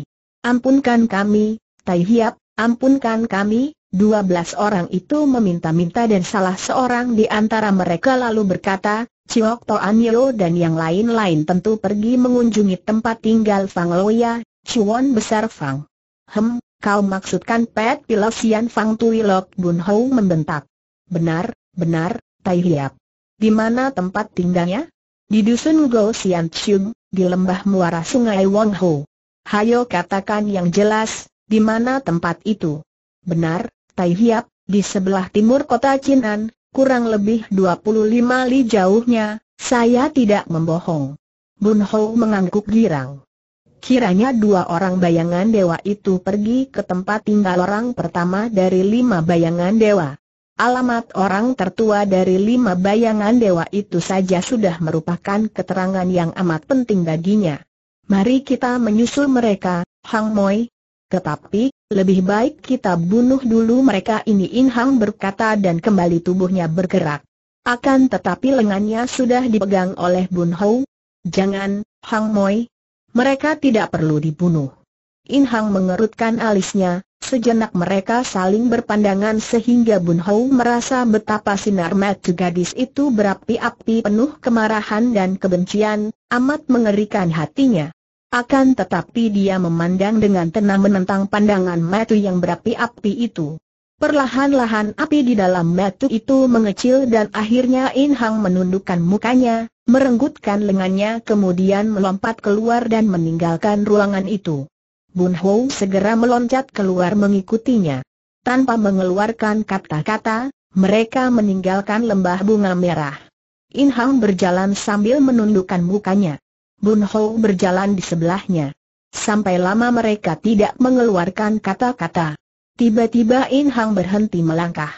Ampunkan kami, Tai Hiap, ampunkan kami, Dua belas orang itu meminta-minta dan salah seorang di antara mereka lalu berkata, Ciok Toan Yeo dan yang lain-lain tentu pergi mengunjungi tempat tinggal Fang Loya, Chuan Besar Fang. Hem, Kau maksudkan Pet Sian Fang Tui Lok Bun Hou membentak. Benar, benar, Tai Hiap. Di mana tempat tinggalnya? Di dusun Go Sian Chung, di lembah muara sungai Wong Ho. Hayo katakan yang jelas, di mana tempat itu? Benar, Tai Hiap, di sebelah timur kota Chinan, kurang lebih 25 li jauhnya, saya tidak membohong. Bun Hou mengangguk girang. Kiranya dua orang bayangan dewa itu pergi ke tempat tinggal orang pertama dari lima bayangan dewa. Alamat orang tertua dari lima bayangan dewa itu saja sudah merupakan keterangan yang amat penting baginya. Mari kita menyusul mereka, Hang Moi. Tetapi, lebih baik kita bunuh dulu mereka ini In Hang berkata dan kembali tubuhnya bergerak. Akan tetapi lengannya sudah dipegang oleh Bun Hou. Jangan, Hang Moi, mereka tidak perlu dibunuh. In Hang mengerutkan alisnya, sejenak mereka saling berpandangan sehingga Bun Hou merasa betapa sinar mata gadis itu berapi-api penuh kemarahan dan kebencian, amat mengerikan hatinya. Akan tetapi dia memandang dengan tenang menentang pandangan mata yang berapi-api itu. Perlahan-lahan api di dalam mata itu mengecil dan akhirnya In Hang menundukkan mukanya, Merenggutkan lengannya kemudian melompat keluar dan meninggalkan ruangan itu. Bun Ho segera meloncat keluar mengikutinya. Tanpa mengeluarkan kata-kata, mereka meninggalkan lembah bunga merah. In Hang berjalan sambil menundukkan mukanya. Bun Ho berjalan di sebelahnya. Sampai lama mereka tidak mengeluarkan kata-kata. Tiba-tiba In Hang berhenti melangkah.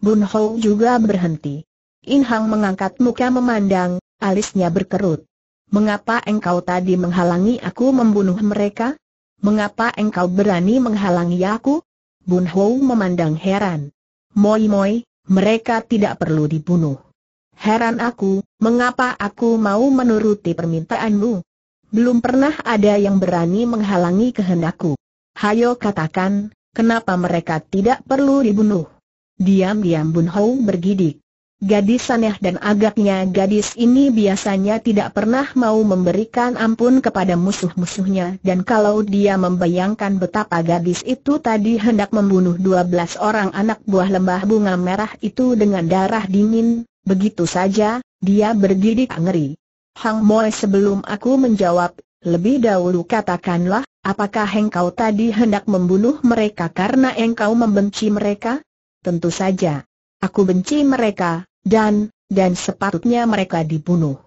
Bun Ho juga berhenti. In Hang mengangkat muka memandang, Alisnya berkerut. Mengapa engkau tadi menghalangi aku membunuh mereka? Mengapa engkau berani menghalangi aku? Bun Hou memandang heran. Moi moi, mereka tidak perlu dibunuh. Heran aku, mengapa aku mau menuruti permintaanmu? Belum pernah ada yang berani menghalangi kehendakku. Hayo katakan, kenapa mereka tidak perlu dibunuh? Diam-diam Bun Hou bergidik. Gadis aneh dan agaknya gadis ini biasanya tidak pernah mau memberikan ampun kepada musuh-musuhnya dan kalau dia membayangkan betapa gadis itu tadi hendak membunuh 12 orang anak buah lembah bunga merah itu dengan darah dingin, begitu saja, dia bergidik ngeri. Hang Moe sebelum aku menjawab, lebih dahulu katakanlah, apakah engkau tadi hendak membunuh mereka karena engkau membenci mereka? Tentu saja. Aku benci mereka, dan, dan sepatutnya mereka dibunuh.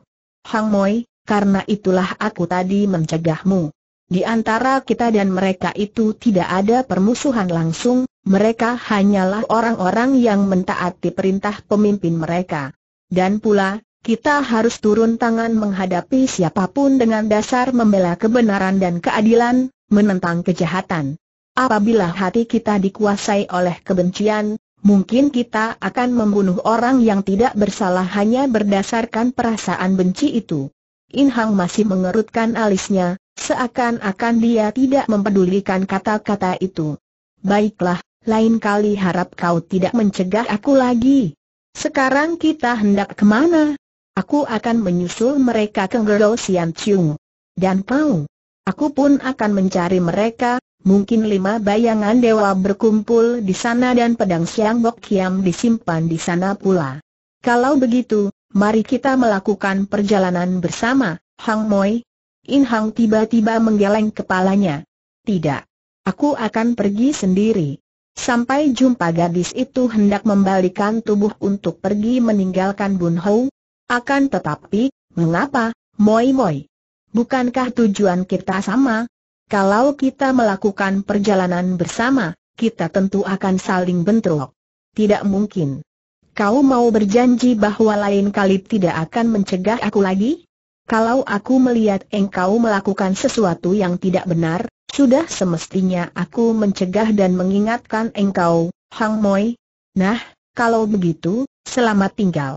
Hang Moi, karena itulah aku tadi mencegahmu. Di antara kita dan mereka itu tidak ada permusuhan langsung, mereka hanyalah orang-orang yang mentaati perintah pemimpin mereka. Dan pula, kita harus turun tangan menghadapi siapapun dengan dasar membela kebenaran dan keadilan, menentang kejahatan. Apabila hati kita dikuasai oleh kebencian, mungkin kita akan membunuh orang yang tidak bersalah hanya berdasarkan perasaan benci itu. In Hang masih mengerutkan alisnya, seakan-akan dia tidak mempedulikan kata-kata itu. Baiklah, lain kali harap kau tidak mencegah aku lagi. Sekarang kita hendak kemana? Aku akan menyusul mereka ke Gerosian Chung. Dan kau, aku pun akan mencari mereka, Mungkin lima bayangan dewa berkumpul di sana dan pedang Siang Bok Kiam disimpan di sana pula. Kalau begitu, mari kita melakukan perjalanan bersama, Hang Moi. In Hang tiba-tiba menggeleng kepalanya. Tidak. Aku akan pergi sendiri. Sampai jumpa gadis itu hendak membalikan tubuh untuk pergi meninggalkan Bun Hou. Akan tetapi, mengapa, Moi Moi? Bukankah tujuan kita sama? Kalau kita melakukan perjalanan bersama, kita tentu akan saling bentrok. Tidak mungkin. Kau mau berjanji bahwa lain kali tidak akan mencegah aku lagi? Kalau aku melihat engkau melakukan sesuatu yang tidak benar, sudah semestinya aku mencegah dan mengingatkan engkau, Hang Moi. Nah, kalau begitu, selamat tinggal.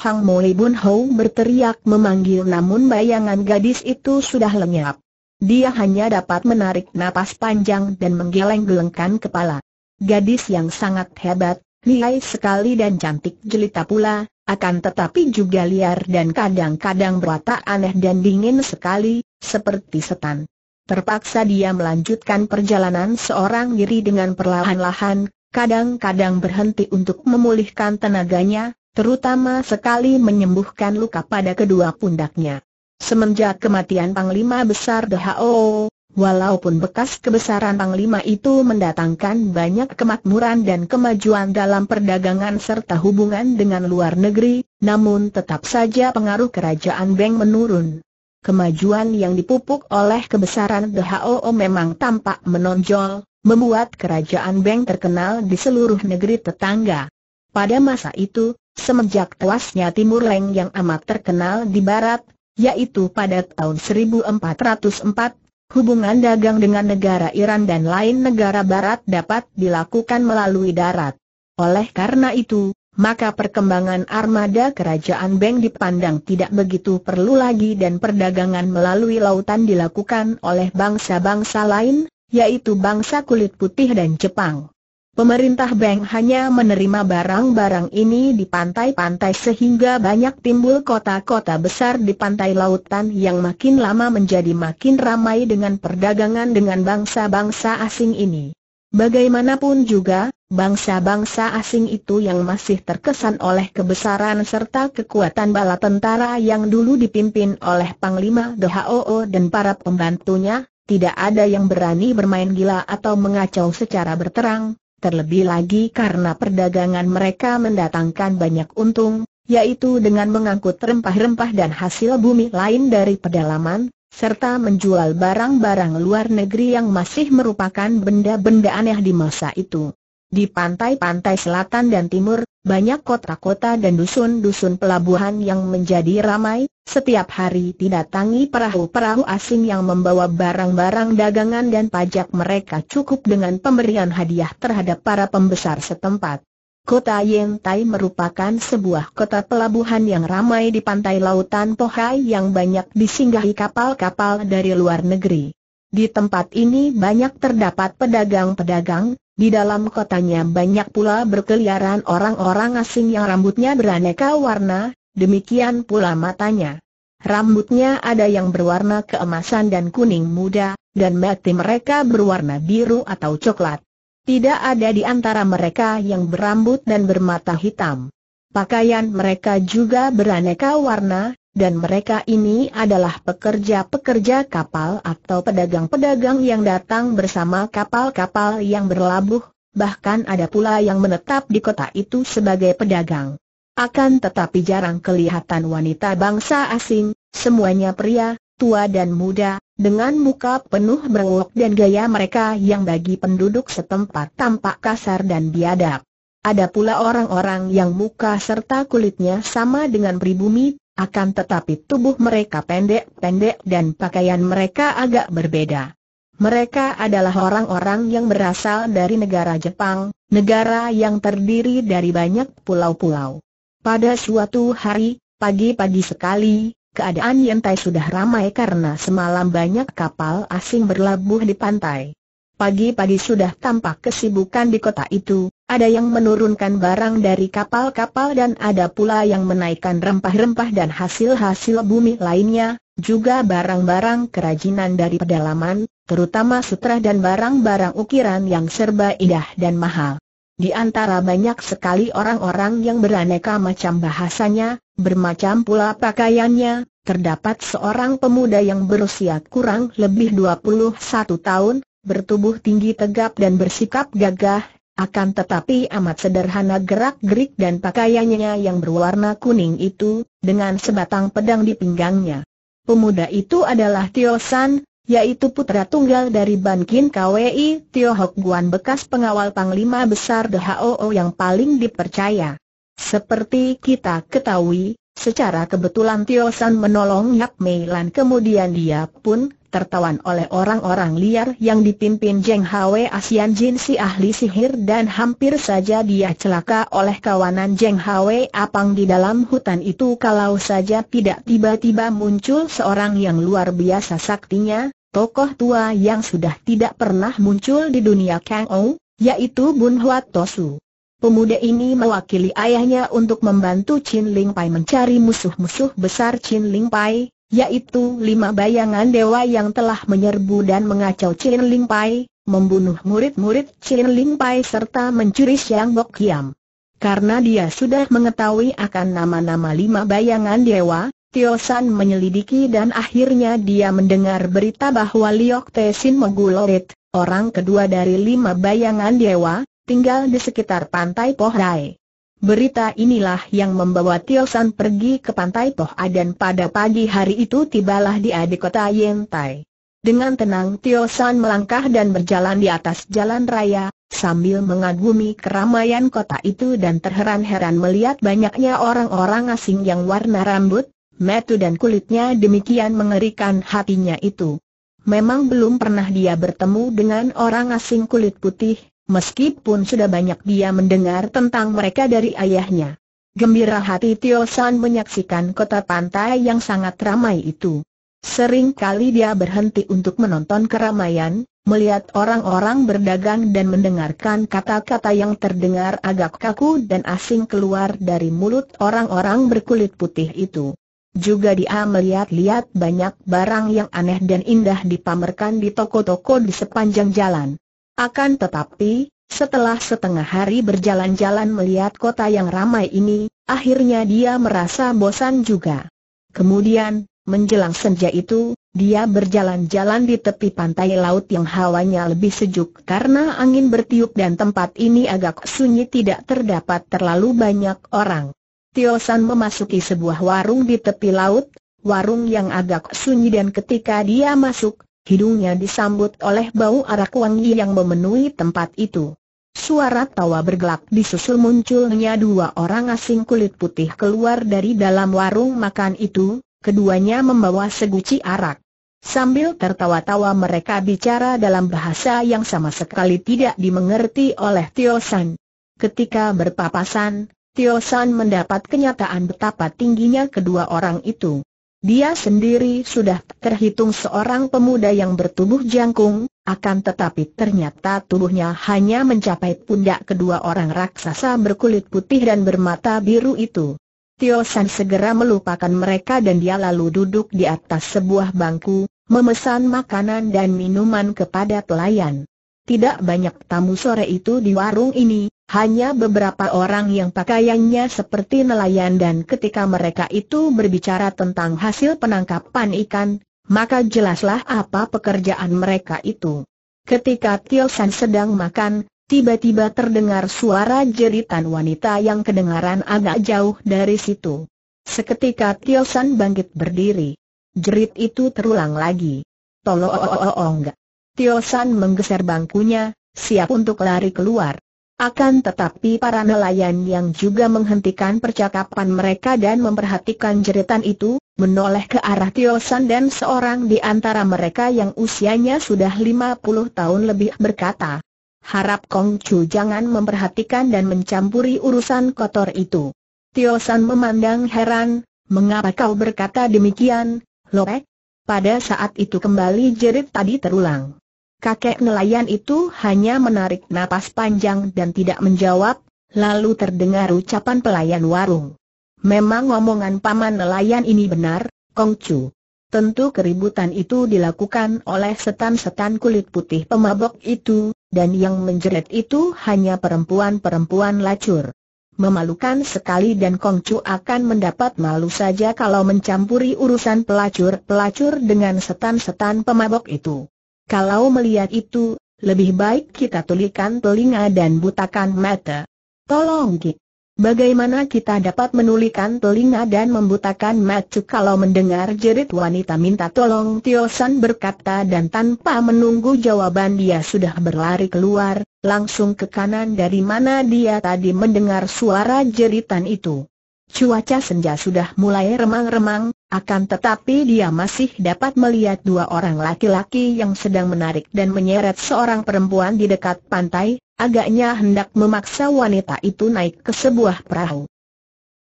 Hang Moi Bun Hou berteriak memanggil namun bayangan gadis itu sudah lenyap. Dia hanya dapat menarik napas panjang dan menggeleng-gelengkan kepala. Gadis yang sangat hebat, lihai sekali dan cantik jelita pula, akan tetapi juga liar dan kadang-kadang berwatak aneh dan dingin sekali, seperti setan. Terpaksa dia melanjutkan perjalanan seorang diri dengan perlahan-lahan, kadang-kadang berhenti untuk memulihkan tenaganya, terutama sekali menyembuhkan luka pada kedua pundaknya. Semenjak kematian Panglima Besar DHO, walaupun bekas kebesaran Panglima itu mendatangkan banyak kemakmuran dan kemajuan dalam perdagangan serta hubungan dengan luar negeri, namun tetap saja pengaruh kerajaan Beng menurun. Kemajuan yang dipupuk oleh kebesaran DHO memang tampak menonjol, membuat kerajaan Beng terkenal di seluruh negeri tetangga. Pada masa itu, semenjak tewasnya Timur Leng yang amat terkenal di barat, yaitu pada tahun 1404, hubungan dagang dengan negara Iran dan lain negara barat dapat dilakukan melalui darat. Oleh karena itu, maka perkembangan armada kerajaan Beng dipandang tidak begitu perlu lagi dan perdagangan melalui lautan dilakukan oleh bangsa-bangsa lain, yaitu bangsa kulit putih dan Jepang. Pemerintah Bank hanya menerima barang-barang ini di pantai-pantai sehingga banyak timbul kota-kota besar di pantai lautan yang makin lama menjadi makin ramai dengan perdagangan dengan bangsa-bangsa asing ini. Bagaimanapun juga, bangsa-bangsa asing itu yang masih terkesan oleh kebesaran serta kekuatan bala tentara yang dulu dipimpin oleh Panglima DHOO dan para pembantunya, tidak ada yang berani bermain gila atau mengacau secara berterang, terlebih lagi karena perdagangan mereka mendatangkan banyak untung, yaitu dengan mengangkut rempah-rempah dan hasil bumi lain dari pedalaman, serta menjual barang-barang luar negeri yang masih merupakan benda-benda aneh di masa itu. Di pantai-pantai selatan dan timur, banyak kota-kota dan dusun-dusun pelabuhan yang menjadi ramai, setiap hari didatangi perahu-perahu asing yang membawa barang-barang dagangan dan pajak mereka cukup dengan pemberian hadiah terhadap para pembesar setempat. Kota Yentai merupakan sebuah kota pelabuhan yang ramai di pantai lautan Pohai yang banyak disinggahi kapal-kapal dari luar negeri. Di tempat ini banyak terdapat pedagang-pedagang, di dalam kotanya banyak pula berkeliaran orang-orang asing yang rambutnya beraneka warna, demikian pula matanya. Rambutnya ada yang berwarna keemasan dan kuning muda, dan mati mereka berwarna biru atau coklat. Tidak ada di antara mereka yang berambut dan bermata hitam. Pakaian mereka juga beraneka warna, dan mereka ini adalah pekerja-pekerja kapal atau pedagang-pedagang yang datang bersama kapal-kapal yang berlabuh, bahkan ada pula yang menetap di kota itu sebagai pedagang. Akan tetapi jarang kelihatan wanita bangsa asing, semuanya pria, tua dan muda, dengan muka penuh berwok dan gaya mereka yang bagi penduduk setempat tampak kasar dan biadab. Ada pula orang-orang yang muka serta kulitnya sama dengan pribumi, akan tetapi tubuh mereka pendek-pendek dan pakaian mereka agak berbeda. Mereka adalah orang-orang yang berasal dari negara Jepang, negara yang terdiri dari banyak pulau-pulau. Pada suatu hari, pagi-pagi sekali, keadaan Yentai sudah ramai karena semalam banyak kapal asing berlabuh di pantai. Pagi-pagi sudah tampak kesibukan di kota itu, ada yang menurunkan barang dari kapal-kapal dan ada pula yang menaikkan rempah-rempah dan hasil-hasil bumi lainnya, juga barang-barang kerajinan dari pedalaman, terutama sutra dan barang-barang ukiran yang serba indah dan mahal. Di antara banyak sekali orang-orang yang beraneka macam bahasanya, bermacam pula pakaiannya, terdapat seorang pemuda yang berusia kurang lebih 21 tahun, bertubuh tinggi tegap dan bersikap gagah, akan tetapi amat sederhana gerak-gerik dan pakaiannya yang berwarna kuning itu, dengan sebatang pedang di pinggangnya. Pemuda itu adalah Tio San, yaitu putra tunggal dari Kin KWI Tio Hok Guan bekas pengawal Panglima Besar Hoo, yang paling dipercaya. Seperti kita ketahui, Secara kebetulan Tio San menolong Yap Mei Lan kemudian dia pun tertawan oleh orang-orang liar yang dipimpin Jeng Hwe Asian Jin si ahli sihir dan hampir saja dia celaka oleh kawanan Jeng Hwe Apang di dalam hutan itu kalau saja tidak tiba-tiba muncul seorang yang luar biasa saktinya, tokoh tua yang sudah tidak pernah muncul di dunia Kang Ou, yaitu Bun Huat Tosu. Pemuda ini mewakili ayahnya untuk membantu Chin Ling Pai mencari musuh-musuh besar Chin Ling Pai, yaitu lima bayangan dewa yang telah menyerbu dan mengacau Chin Ling Pai, membunuh murid-murid Chin Ling Pai serta mencuri Siang Bok Kiam. Karena dia sudah mengetahui akan nama-nama lima bayangan dewa, Tio San menyelidiki dan akhirnya dia mendengar berita bahwa Liok Te Sin Mogulorit, orang kedua dari lima bayangan dewa, tinggal di sekitar pantai Pohrai. Berita inilah yang membawa Tio pergi ke pantai Pohra dan pada pagi hari itu tibalah di di kota Yentai. Dengan tenang Tio melangkah dan berjalan di atas jalan raya, sambil mengagumi keramaian kota itu dan terheran-heran melihat banyaknya orang-orang asing yang warna rambut, metu dan kulitnya demikian mengerikan hatinya itu. Memang belum pernah dia bertemu dengan orang asing kulit putih, meskipun sudah banyak dia mendengar tentang mereka dari ayahnya. Gembira hati Tio San menyaksikan kota pantai yang sangat ramai itu. Sering kali dia berhenti untuk menonton keramaian, melihat orang-orang berdagang dan mendengarkan kata-kata yang terdengar agak kaku dan asing keluar dari mulut orang-orang berkulit putih itu. Juga dia melihat-lihat banyak barang yang aneh dan indah dipamerkan di toko-toko di sepanjang jalan. Akan tetapi, setelah setengah hari berjalan-jalan melihat kota yang ramai ini, akhirnya dia merasa bosan juga. Kemudian, menjelang senja itu, dia berjalan-jalan di tepi pantai laut yang hawanya lebih sejuk karena angin bertiup dan tempat ini agak sunyi tidak terdapat terlalu banyak orang. Tio San memasuki sebuah warung di tepi laut, warung yang agak sunyi dan ketika dia masuk, Hidungnya disambut oleh bau arak wangi yang memenuhi tempat itu. Suara tawa bergelak disusul munculnya dua orang asing kulit putih keluar dari dalam warung makan itu, keduanya membawa seguci arak. Sambil tertawa-tawa mereka bicara dalam bahasa yang sama sekali tidak dimengerti oleh Tio San. Ketika berpapasan, Tio San mendapat kenyataan betapa tingginya kedua orang itu. Dia sendiri sudah terhitung seorang pemuda yang bertubuh jangkung, akan tetapi ternyata tubuhnya hanya mencapai pundak kedua orang raksasa berkulit putih dan bermata biru itu. Tio San segera melupakan mereka dan dia lalu duduk di atas sebuah bangku, memesan makanan dan minuman kepada pelayan. Tidak banyak tamu sore itu di warung ini, hanya beberapa orang yang pakaiannya seperti nelayan dan ketika mereka itu berbicara tentang hasil penangkapan ikan, maka jelaslah apa pekerjaan mereka itu. Ketika Tio San sedang makan, tiba-tiba terdengar suara jeritan wanita yang kedengaran agak jauh dari situ. Seketika Tio San bangkit berdiri. Jerit itu terulang lagi. Tolong, enggak. Tio San menggeser bangkunya, siap untuk lari keluar. Akan tetapi para nelayan yang juga menghentikan percakapan mereka dan memperhatikan jeritan itu, menoleh ke arah Tio dan seorang di antara mereka yang usianya sudah 50 tahun lebih berkata, Harap Kong Chu jangan memperhatikan dan mencampuri urusan kotor itu. Tio memandang heran, mengapa kau berkata demikian, Lopek? Pada saat itu kembali jerit tadi terulang. Kakek nelayan itu hanya menarik napas panjang dan tidak menjawab, lalu terdengar ucapan pelayan warung. Memang omongan paman nelayan ini benar, Kongcu. Tentu keributan itu dilakukan oleh setan-setan kulit putih pemabok itu, dan yang menjerit itu hanya perempuan-perempuan lacur. Memalukan sekali dan Kongcu akan mendapat malu saja kalau mencampuri urusan pelacur-pelacur dengan setan-setan pemabok itu. Kalau melihat itu, lebih baik kita tulikan telinga dan butakan mata. Tolong Ki. Bagaimana kita dapat menulikan telinga dan membutakan mata kalau mendengar jerit wanita minta tolong Tiosan berkata dan tanpa menunggu jawaban dia sudah berlari keluar, langsung ke kanan dari mana dia tadi mendengar suara jeritan itu. Cuaca senja sudah mulai remang-remang, akan tetapi dia masih dapat melihat dua orang laki-laki yang sedang menarik dan menyeret seorang perempuan di dekat pantai, agaknya hendak memaksa wanita itu naik ke sebuah perahu.